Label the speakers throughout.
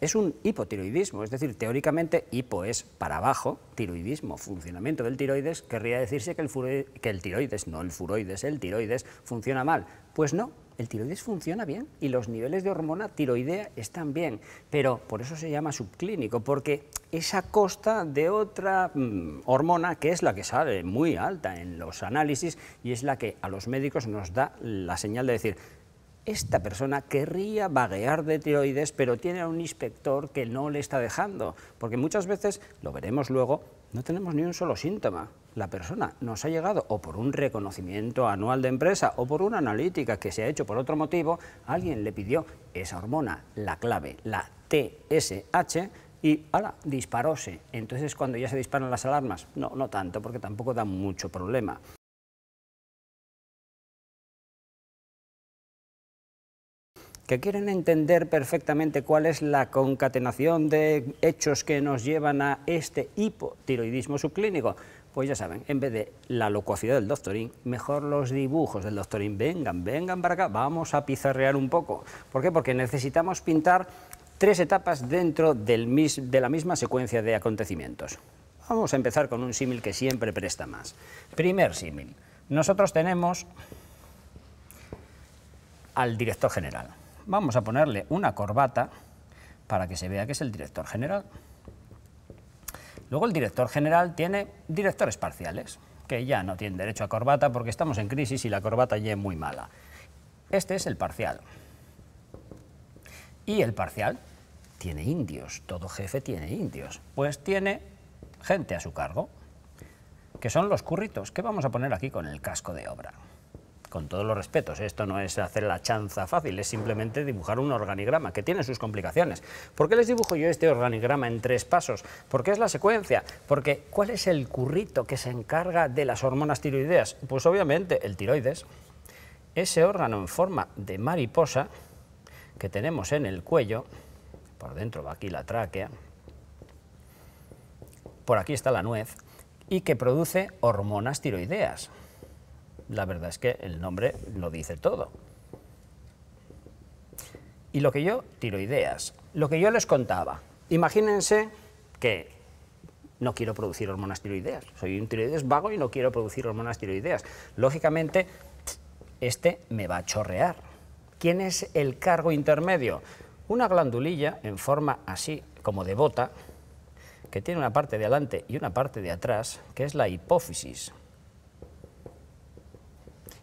Speaker 1: es un hipotiroidismo, es decir, teóricamente hipo es para abajo, tiroidismo, funcionamiento del tiroides, querría decirse que el, tiroides, no el furoides, el tiroides funciona mal. Pues no, el tiroides funciona bien y los niveles de hormona tiroidea están bien, pero por eso se llama subclínico, porque es a costa de otra mm, hormona que es la que sale muy alta en los análisis y es la que a los médicos nos da la señal de decir, esta persona querría vaguear de tiroides, pero tiene a un inspector que no le está dejando, porque muchas veces, lo veremos luego, no tenemos ni un solo síntoma. La persona nos ha llegado o por un reconocimiento anual de empresa o por una analítica que se ha hecho por otro motivo, alguien le pidió esa hormona, la clave, la TSH, y ahora disparóse. Entonces cuando ya se disparan las alarmas, no, no tanto, porque tampoco da mucho problema. que quieren entender perfectamente cuál es la concatenación de hechos que nos llevan a este hipotiroidismo subclínico. Pues ya saben, en vez de la locuacidad del doctorín, mejor los dibujos del doctorín. Vengan, vengan para vamos a pizarrear un poco. ¿Por qué? Porque necesitamos pintar tres etapas dentro de la misma secuencia de acontecimientos. Vamos a empezar con un símil que siempre presta más. Primer símil. Nosotros tenemos al director general. Vamos a ponerle una corbata para que se vea que es el director general. Luego el director general tiene directores parciales, que ya no tienen derecho a corbata porque estamos en crisis y la corbata ya es muy mala. Este es el parcial. Y el parcial tiene indios, todo jefe tiene indios. Pues tiene gente a su cargo, que son los curritos que vamos a poner aquí con el casco de obra con todos los respetos, esto no es hacer la chanza fácil, es simplemente dibujar un organigrama, que tiene sus complicaciones. ¿Por qué les dibujo yo este organigrama en tres pasos? Porque es la secuencia, porque ¿cuál es el currito que se encarga de las hormonas tiroideas? Pues obviamente el tiroides, ese órgano en forma de mariposa que tenemos en el cuello, por dentro va aquí la tráquea, por aquí está la nuez, y que produce hormonas tiroideas la verdad es que el nombre lo dice todo. Y lo que yo tiro ideas, lo que yo les contaba, imagínense que no quiero producir hormonas tiroideas, soy un tiroides vago y no quiero producir hormonas tiroideas. Lógicamente, este me va a chorrear. ¿Quién es el cargo intermedio? Una glandulilla en forma así como de bota, que tiene una parte de adelante y una parte de atrás, que es la hipófisis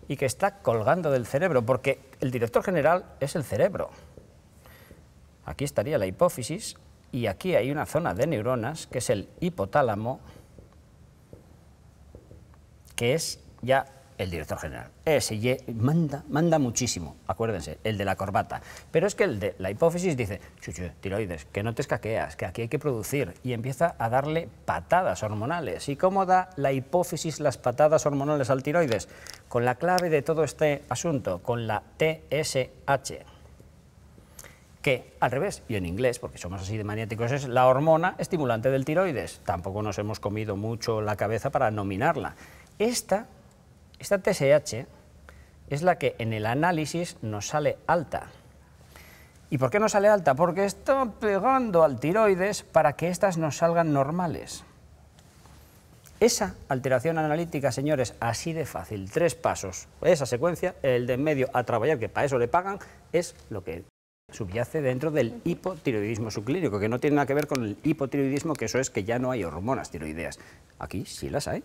Speaker 1: y que está colgando del cerebro, porque el director general es el cerebro. Aquí estaría la hipófisis y aquí hay una zona de neuronas que es el hipotálamo, que es ya el director general. Ese manda, manda muchísimo, acuérdense, el de la corbata. Pero es que el de la hipófisis dice, tiroides, que no te escaqueas, que aquí hay que producir. Y empieza a darle patadas hormonales. ¿Y cómo da la hipófisis las patadas hormonales al tiroides? Con la clave de todo este asunto, con la TSH. Que al revés, y en inglés, porque somos así de maniáticos, es la hormona estimulante del tiroides. Tampoco nos hemos comido mucho la cabeza para nominarla. Esta esta TSH es la que en el análisis nos sale alta. ¿Y por qué nos sale alta? Porque está pegando al tiroides para que éstas nos salgan normales. Esa alteración analítica, señores, así de fácil, tres pasos. Esa secuencia, el de en medio a trabajar, que para eso le pagan, es lo que subyace dentro del hipotiroidismo subclínico, que no tiene nada que ver con el hipotiroidismo, que eso es que ya no hay hormonas tiroideas. Aquí sí las hay,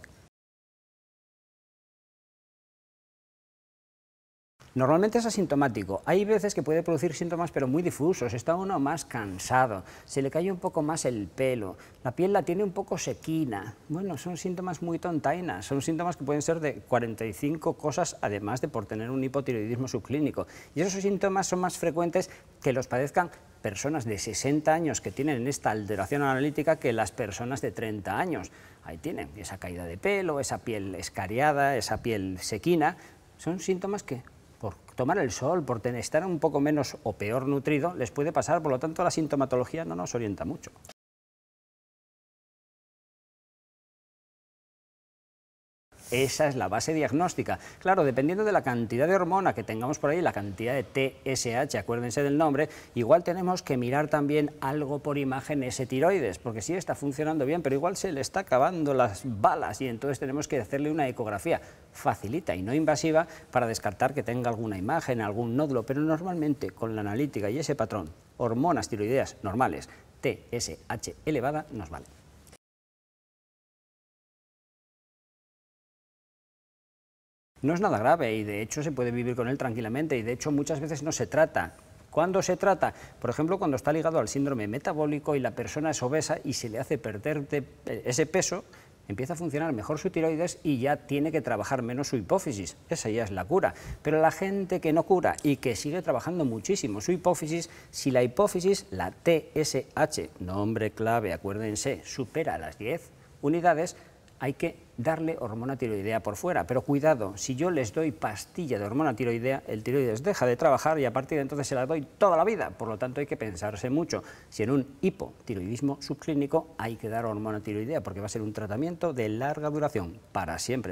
Speaker 1: Normalmente es asintomático. Hay veces que puede producir síntomas pero muy difusos. Está uno más cansado, se le cae un poco más el pelo, la piel la tiene un poco sequina. Bueno, son síntomas muy tontainas. Son síntomas que pueden ser de 45 cosas además de por tener un hipotiroidismo subclínico. Y esos síntomas son más frecuentes que los padezcan personas de 60 años que tienen esta alteración analítica que las personas de 30 años. Ahí tienen esa caída de pelo, esa piel escariada, esa piel sequina. Son síntomas que tomar el sol, por estar un poco menos o peor nutrido, les puede pasar, por lo tanto la sintomatología no nos orienta mucho. Esa es la base diagnóstica. Claro, dependiendo de la cantidad de hormona que tengamos por ahí, la cantidad de TSH, acuérdense del nombre, igual tenemos que mirar también algo por imagen ese tiroides, porque sí está funcionando bien, pero igual se le está acabando las balas y entonces tenemos que hacerle una ecografía facilita y no invasiva para descartar que tenga alguna imagen, algún nódulo, pero normalmente con la analítica y ese patrón, hormonas tiroideas normales, TSH elevada, nos vale. No es nada grave y de hecho se puede vivir con él tranquilamente y de hecho muchas veces no se trata. ¿Cuándo se trata? Por ejemplo, cuando está ligado al síndrome metabólico y la persona es obesa y se le hace perder ese peso, empieza a funcionar mejor su tiroides y ya tiene que trabajar menos su hipófisis. Esa ya es la cura. Pero la gente que no cura y que sigue trabajando muchísimo su hipófisis, si la hipófisis, la TSH, nombre clave, acuérdense, supera las 10 unidades, hay que darle hormona tiroidea por fuera. Pero cuidado, si yo les doy pastilla de hormona tiroidea, el tiroides deja de trabajar y a partir de entonces se la doy toda la vida. Por lo tanto, hay que pensarse mucho. Si en un hipotiroidismo subclínico hay que dar hormona tiroidea, porque va a ser un tratamiento de larga duración, para siempre.